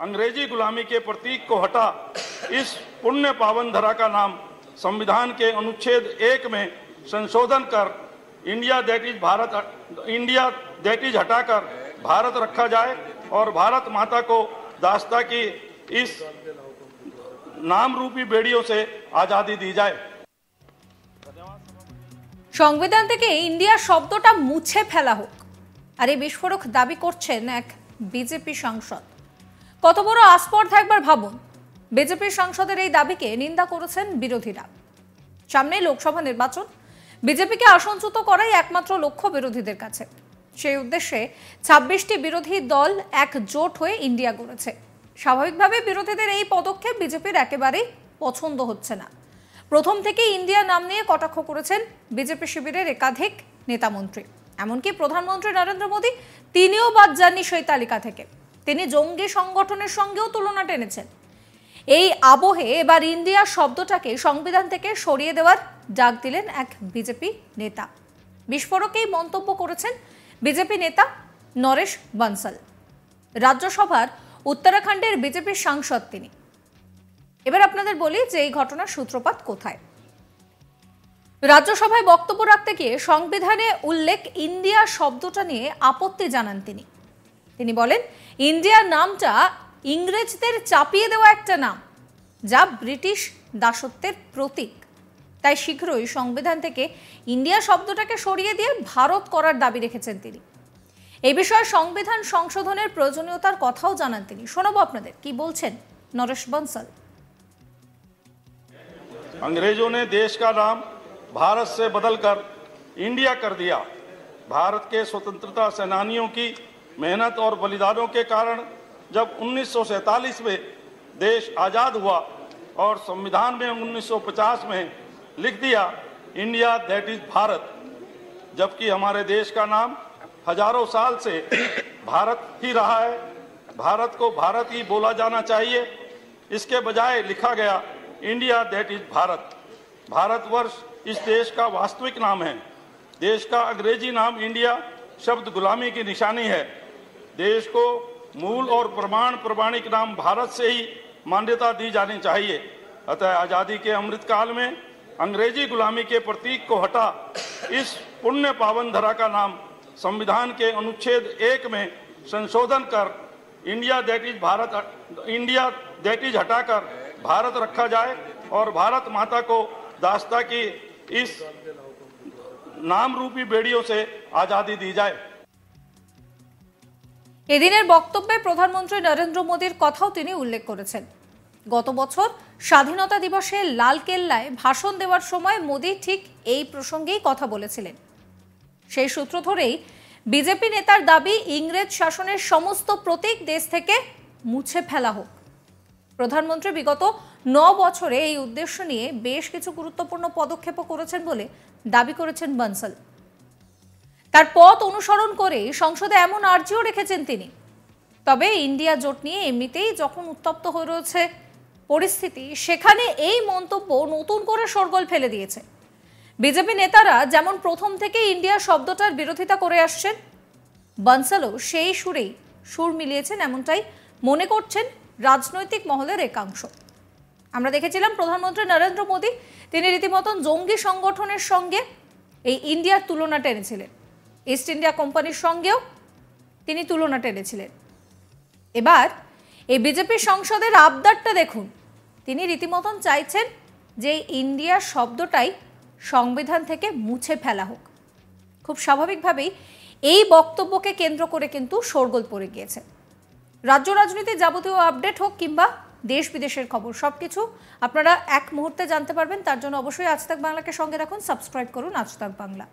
अंग्रेजी गुलामी के प्रतीक को हटा इस पुण्य पावन धरा का नाम संविधान के अनुच्छेद एक में संशोधन कर India that is Bharat India that is हटाकर भारत रखा जाए और भारत माता को दास्ता की इस नाम रूपी बेड़ियों से आजादी दी जाए संविधान থেকে इंडिया शब्द মুছে ফেলা হোক আর विस्फोरक दावी দাবি बीजेपी सांसद কত বড় আস্পর্ধা একবার ভাবুন বিজেপি সাংসদের এই দাবিকে নিন্দা করেছেন বিরোধীরা সামনে লোকসভা নির্বাচন বিজেপিকে আসনচ্যুত করাই একমাত্র লক্ষ্য বিরোধীদের কাছে সেই উদ্দেশ্যে ছাব্বিশটি বিরোধী দল এক জোট হয়ে ইন্ডিয়া গড়েছে স্বাভাবিকভাবে বিরোধীদের এই পদক্ষেপ বিজেপির একেবারেই পছন্দ হচ্ছে না প্রথম থেকে ইন্ডিয়া নাম নিয়ে কটাক্ষ করেছেন বিজেপি শিবিরের একাধিক নেতামন্ত্রী এমনকি প্রধানমন্ত্রী নরেন্দ্র মোদী তিনিও বাদ যাননি সেই তালিকা থেকে তিনি জঙ্গি সংগঠনের সঙ্গেও তুলনা টেনেছেন এই আবহে এবার ইন্ডিয়া শব্দটাকে সংবিধান থেকে সরিয়ে দেওয়ার ডাক দিলেন এক বিজেপি নেতা বিস্ফোরকেই মন্তব্য করেছেন বিজেপি নেতা নরেশ বানসাল রাজ্যসভার উত্তরাখণ্ডের বিজেপির সাংসদ তিনি এবার আপনাদের বলি যে এই ঘটনার সূত্রপাত কোথায় রাজ্যসভায় বক্তব্য রাখতে গিয়ে সংবিধানে উল্লেখ ইন্ডিয়া শব্দটা নিয়ে আপত্তি জানান তিনি তিনি বলেন ইন্ডিয়ার নামটা ইংরেজদের চাপিয়ে দেওয়া একটা নাম যা ব্রিটিশ দাসত্বের প্রতীক তাই শীঘ্রই সংবিধান থেকে ইন্ডিয়া শব্দটাকে সরিয়ে দিয়ে ভারত করার দাবি রেখেছেন তিনি এই বিষয়ে সংবিধান সংশোধনের প্রয়োজনীয়তার কথাও জানান তিনি শোনাবো আপনাদের কি বলছেন নরেশ বনসল अंग्रेजों ने देश का नाम भारत से बदलकर इंडिया कर दिया भारत के स्वतंत्रता सेनानियों की मेहनत और बलिदानों के कारण जब उन्नीस में देश आज़ाद हुआ और संविधान में 1950 में लिख दिया इंडिया दैट इज भारत जबकि हमारे देश का नाम हजारों साल से भारत ही रहा है भारत को भारत ही बोला जाना चाहिए इसके बजाय लिखा गया India that is Bharat Bharatvarsh इस देश का वास्तविक नाम है देश का अंग्रेजी नाम इंडिया शब्द गुलामी की निशानी है देश को मूल और प्रमाण प्रमाणिक नाम भारत से ही मान्यता दी जानी चाहिए अतः आज़ादी के अमृतकाल में अंग्रेजी गुलामी के प्रतीक को हटा इस पुण्य पावन धरा का नाम संविधान के अनुच्छेद एक में संशोधन कर India that is Bharat India that is हटाकर भारत रखा जाए और भारत माता को दास्ता की इस नाम रूपी बेड़ियों से आज़ादी दी जाए এদিনের বক্তব্যে প্রধানমন্ত্রী নরেন্দ্র মোদীর কথাও তিনি উল্লেখ করেছেন গত বছর স্বাধীনতা দিবসে লাল কেল্লায় ভাষণ দেওয়ার সময় মোদী ঠিক এই প্রসঙ্গেই কথা বলেছিলেন সেই সূত্র ধরেই বিজেপি নেতার দাবি ইংরেজ শাসনের সমস্ত প্রতীক দেশ থেকে মুছে ফেলা হোক প্রধানমন্ত্রী বিগত ন বছরে এই উদ্দেশ্য নিয়ে বেশ কিছু গুরুত্বপূর্ণ পদক্ষেপও করেছেন বলে দাবি করেছেন বনসল তার পথ অনুসরণ করে সংসদে এমন আর্জিও রেখেছেন তিনি তবে ইন্ডিয়া জোট নিয়ে এমনিতেই যখন উত্তপ্ত হয়ে রয়েছে পরিস্থিতি সেখানে এই মন্তব্য নতুন করে সরগোল ফেলে দিয়েছে বিজেপি নেতারা যেমন প্রথম থেকে ইন্ডিয়া শব্দটার বিরোধিতা করে আসছেন বানসালও সেই সুরেই সুর মিলিয়েছেন এমনটাই মনে করছেন রাজনৈতিক মহলের একাংশ আমরা দেখেছিলাম প্রধানমন্ত্রী নরেন্দ্র মোদী তিনি রীতিমতন জঙ্গি সংগঠনের সঙ্গে এই ইন্ডিয়ার তুলনা টেনেছিলেন ইস্ট ইন্ডিয়া কোম্পানির সঙ্গেও তিনি তুলনা টেনেছিলেন এবার এই বিজেপি সংসদের আবদারটা দেখুন তিনি রীতিমতন চাইছেন যে ইন্ডিয়া শব্দটাই সংবিধান থেকে মুছে ফেলা হোক খুব স্বাভাবিকভাবেই এই বক্তব্যকে কেন্দ্র করে কিন্তু শোরগোল পড়ে গিয়েছে রাজ্য রাজনীতি যাবতীয় আপডেট হোক কিংবা দেশ বিদেশের খবর সব কিছু আপনারা এক মুহূর্তে জানতে পারবেন তার জন্য অবশ্যই আজ তাক বাংলাকে সঙ্গে রাখুন সাবস্ক্রাইব করুন আজ তাক বাংলা